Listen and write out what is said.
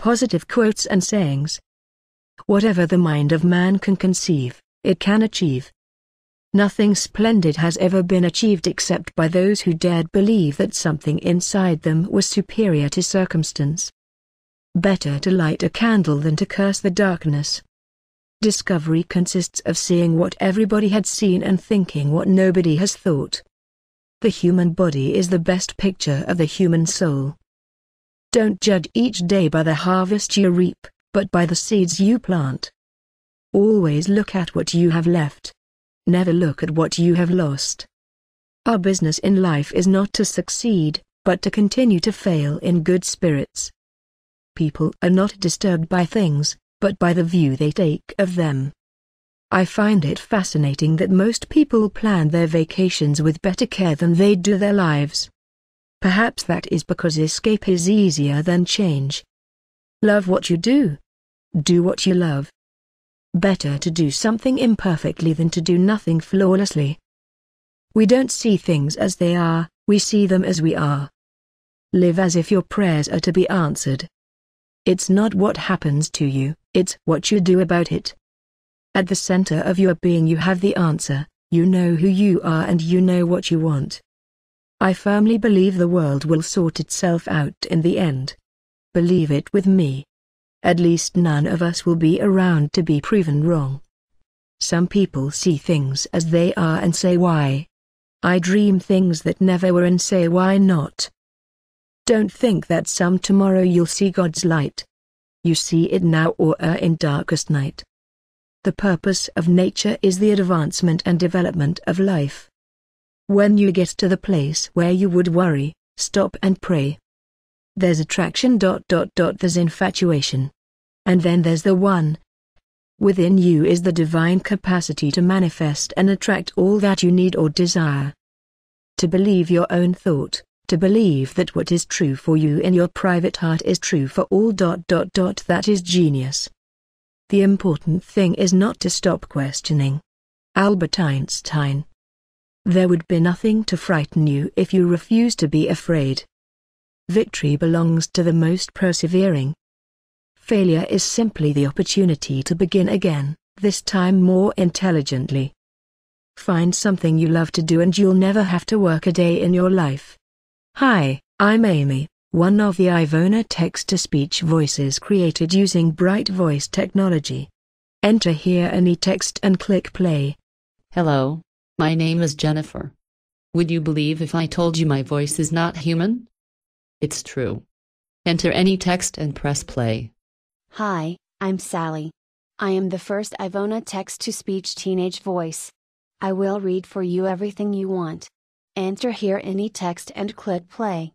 positive quotes and sayings. Whatever the mind of man can conceive, it can achieve. Nothing splendid has ever been achieved except by those who dared believe that something inside them was superior to circumstance. Better to light a candle than to curse the darkness. Discovery consists of seeing what everybody had seen and thinking what nobody has thought. The human body is the best picture of the human soul. Don't judge each day by the harvest you reap, but by the seeds you plant. Always look at what you have left. Never look at what you have lost. Our business in life is not to succeed, but to continue to fail in good spirits. People are not disturbed by things, but by the view they take of them. I find it fascinating that most people plan their vacations with better care than they do their lives. Perhaps that is because escape is easier than change. Love what you do. Do what you love. Better to do something imperfectly than to do nothing flawlessly. We don't see things as they are, we see them as we are. Live as if your prayers are to be answered. It's not what happens to you, it's what you do about it. At the center of your being you have the answer, you know who you are and you know what you want. I firmly believe the world will sort itself out in the end. Believe it with me. At least none of us will be around to be proven wrong. Some people see things as they are and say why. I dream things that never were and say why not. Don't think that some tomorrow you'll see God's light. You see it now or er in darkest night. The purpose of nature is the advancement and development of life. When you get to the place where you would worry, stop and pray. There's attraction dot dot dot there's infatuation. And then there's the one. Within you is the divine capacity to manifest and attract all that you need or desire. To believe your own thought, to believe that what is true for you in your private heart is true for all dot dot dot that is genius. The important thing is not to stop questioning. Albert Einstein there would be nothing to frighten you if you refused to be afraid. Victory belongs to the most persevering. Failure is simply the opportunity to begin again, this time more intelligently. Find something you love to do and you'll never have to work a day in your life. Hi, I'm Amy, one of the Ivona text-to-speech voices created using Bright Voice technology. Enter here any text and click play. Hello, my name is Jennifer. Would you believe if I told you my voice is not human? It's true. Enter any text and press play. Hi, I'm Sally. I am the first Ivona text to speech teenage voice. I will read for you everything you want. Enter here any text and click play.